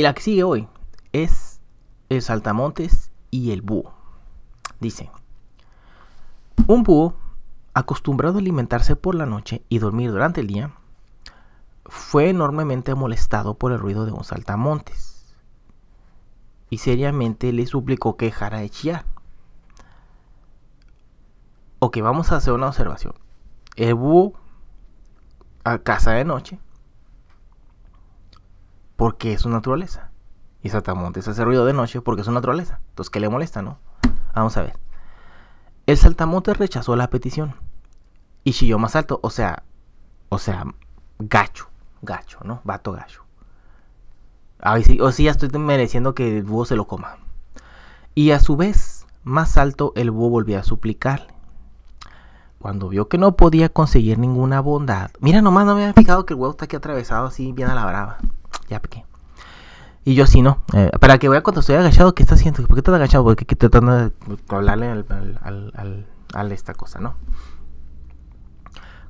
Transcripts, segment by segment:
Y la que sigue hoy es el saltamontes y el búho. Dice, un búho acostumbrado a alimentarse por la noche y dormir durante el día, fue enormemente molestado por el ruido de un saltamontes y seriamente le suplicó que dejara de chillar. Ok, vamos a hacer una observación. El búho a casa de noche porque es su naturaleza. Y saltamontes hace ruido de noche porque es su naturaleza. Entonces, ¿qué le molesta, no? Vamos a ver. El saltamontes rechazó la petición. Y chilló más alto, o sea, o sea, gacho, gacho, ¿no? Vato gacho. o sí, ya estoy mereciendo que el búho se lo coma. Y a su vez, más alto, el búho volvió a suplicarle. Cuando vio que no podía conseguir ninguna bondad. Mira nomás, no me había fijado que el huevo está aquí atravesado así, bien a la brava. Ya qué. Y yo sí, ¿no? Eh, para que vea cuando estoy agachado, ¿qué está haciendo? ¿Por qué estás agachado? Porque estoy tratando de hablarle al, esta cosa, ¿no?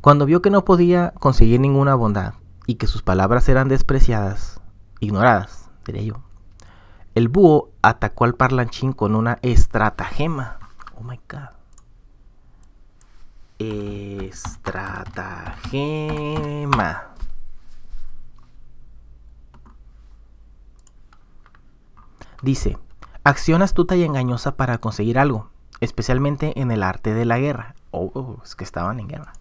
Cuando vio que no podía conseguir ninguna bondad y que sus palabras eran despreciadas, ignoradas, diría yo, el búho atacó al parlanchín con una estratagema. Oh my god. Estratagema. Dice, acción astuta y engañosa para conseguir algo, especialmente en el arte de la guerra. Oh, oh es que estaban en guerra.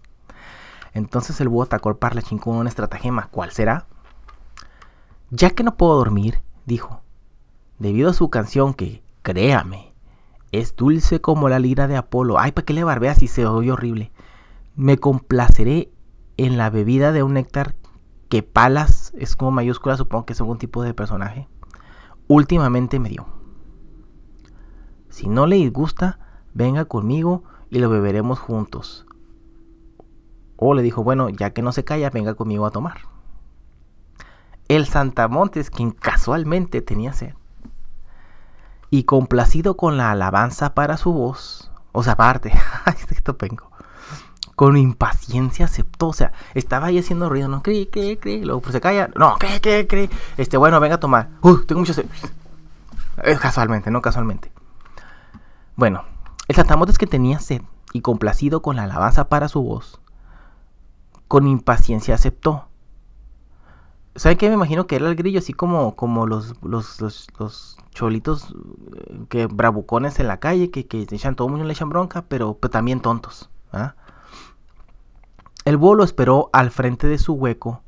Entonces el búho atacó al parlachín con un estratagema. ¿Cuál será? Ya que no puedo dormir, dijo, debido a su canción que, créame, es dulce como la lira de Apolo. Ay, ¿para qué le barbeas si se oye horrible? Me complaceré en la bebida de un néctar que palas, es como mayúscula, supongo que es algún tipo de personaje últimamente me dio. Si no le disgusta, venga conmigo y lo beberemos juntos. O le dijo, bueno, ya que no se calla, venga conmigo a tomar. El Santamontes, quien casualmente tenía sed, y complacido con la alabanza para su voz, o sea, aparte, esto vengo, con impaciencia aceptó. O sea, estaba ahí haciendo ruido, ¿no? Cree, cree, cree. Luego pues, se calla. No, cree, cree, cree. Este, bueno, venga a tomar. Uh, tengo mucho sed. Eh, casualmente, no casualmente. Bueno, el es que tenía sed y complacido con la alabanza para su voz, con impaciencia aceptó. ¿Saben qué? Me imagino que era el grillo, así como, como los, los, cholitos eh, que bravucones en la calle, que, que echan todo mundo, le echan bronca, pero, pero también tontos. ¿ah? El búho lo esperó al frente de su hueco,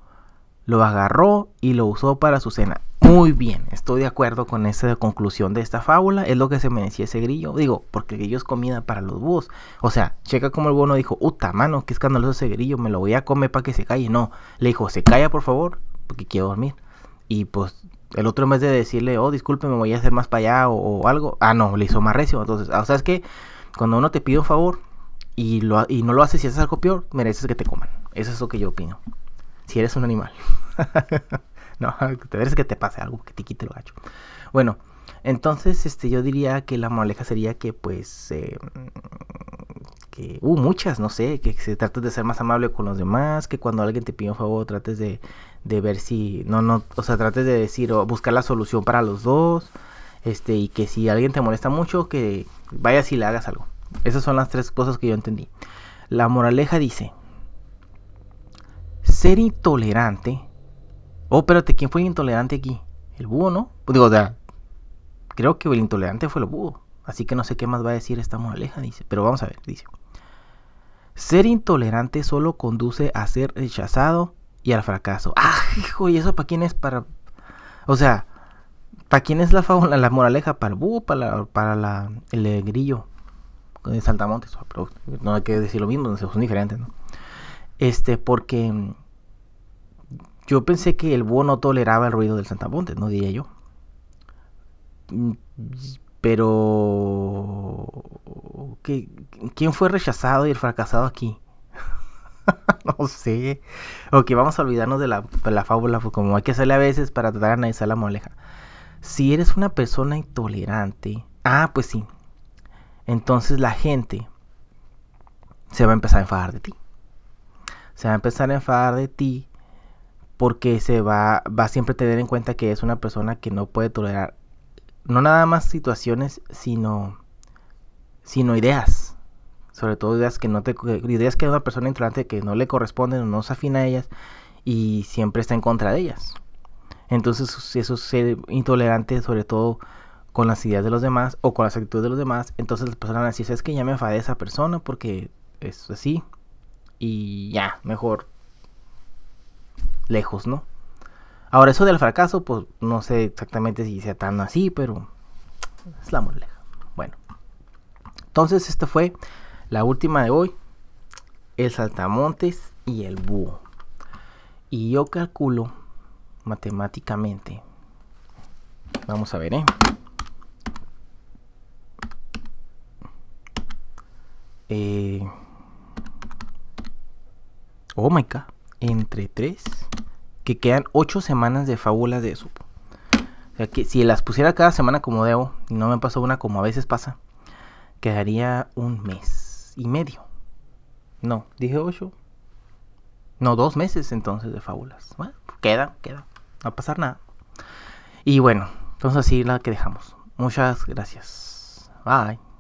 lo agarró y lo usó para su cena. Muy bien, estoy de acuerdo con esa conclusión de esta fábula, es lo que se me decía ese grillo, digo, porque el grillo es comida para los búhos. O sea, checa como el búho no dijo, uta mano, qué escandaloso ese grillo, me lo voy a comer para que se calle. No, le dijo, se calla por favor, porque quiero dormir. Y pues el otro en vez de decirle, oh, disculpe, me voy a hacer más para allá o, algo, ah, no, le hizo más recio. Entonces, o ah, sea, es que cuando uno te pide un favor, y, lo, y no lo haces si haces algo peor, mereces que te coman. Eso es lo que yo opino. Si eres un animal. no, te mereces que te pase algo, que te quite lo gacho. Bueno, entonces este, yo diría que la moraleja sería que pues... Eh, que, uh, muchas, no sé, que trates de ser más amable con los demás, que cuando alguien te pide un favor trates de, de ver si, no, no, o sea, trates de decir o buscar la solución para los dos, este, y que si alguien te molesta mucho, que vayas y le hagas algo. Esas son las tres cosas que yo entendí. La moraleja dice, ser intolerante. Oh, espérate, ¿quién fue el intolerante aquí? El búho, ¿no? Digo, o sea, creo que el intolerante fue el búho. Así que no sé qué más va a decir esta moraleja, dice. Pero vamos a ver, dice. Ser intolerante solo conduce a ser rechazado y al fracaso. ¡Ah, hijo! ¿Y eso para quién es? Para. O sea, ¿para quién es la fábula, la moraleja? ¿Para el búho? ¿Para, para el grillo? Santa Saltamontes, no hay que decir lo mismo, son diferentes, ¿no? Este, porque mm, yo pensé que el búho no toleraba el ruido del Santa Saltamontes, no diría yo. Mm, pero, ¿quién fue rechazado y el fracasado aquí? no sé. Ok, vamos a olvidarnos de la, fábula, pues, como hay que hacerle a veces para tratar de analizar la moleja. Si eres una persona intolerante, ah, pues sí, entonces la gente se va a empezar a enfadar de ti. Se va a empezar a enfadar de ti porque se va, va a siempre tener en cuenta que es una persona que no puede tolerar no nada más situaciones, sino, sino ideas. Sobre todo ideas que no te ideas que una persona intolerante que no le corresponde, o no se afina a ellas y siempre está en contra de ellas. Entonces, eso es ser intolerante, sobre todo con las ideas de los demás o con las actitudes de los demás, entonces las personas van a decir, es que ya me enfadé esa persona porque es así y ya, mejor lejos, ¿no? Ahora, eso del fracaso, pues no sé exactamente si sea tan así, pero es la moleja. Bueno, entonces esta fue la última de hoy, el saltamontes y el búho. Y yo calculo matemáticamente, vamos a ver, ¿eh? Eh, oh my god. Entre tres Que quedan 8 semanas de fábulas de eso. que si las pusiera cada semana como debo, y no me pasó una como a veces pasa, quedaría un mes y medio. No, dije 8. No, dos meses entonces de fábulas. Bueno, queda, queda. No va a pasar nada. Y bueno, entonces así la que dejamos. Muchas gracias. Bye.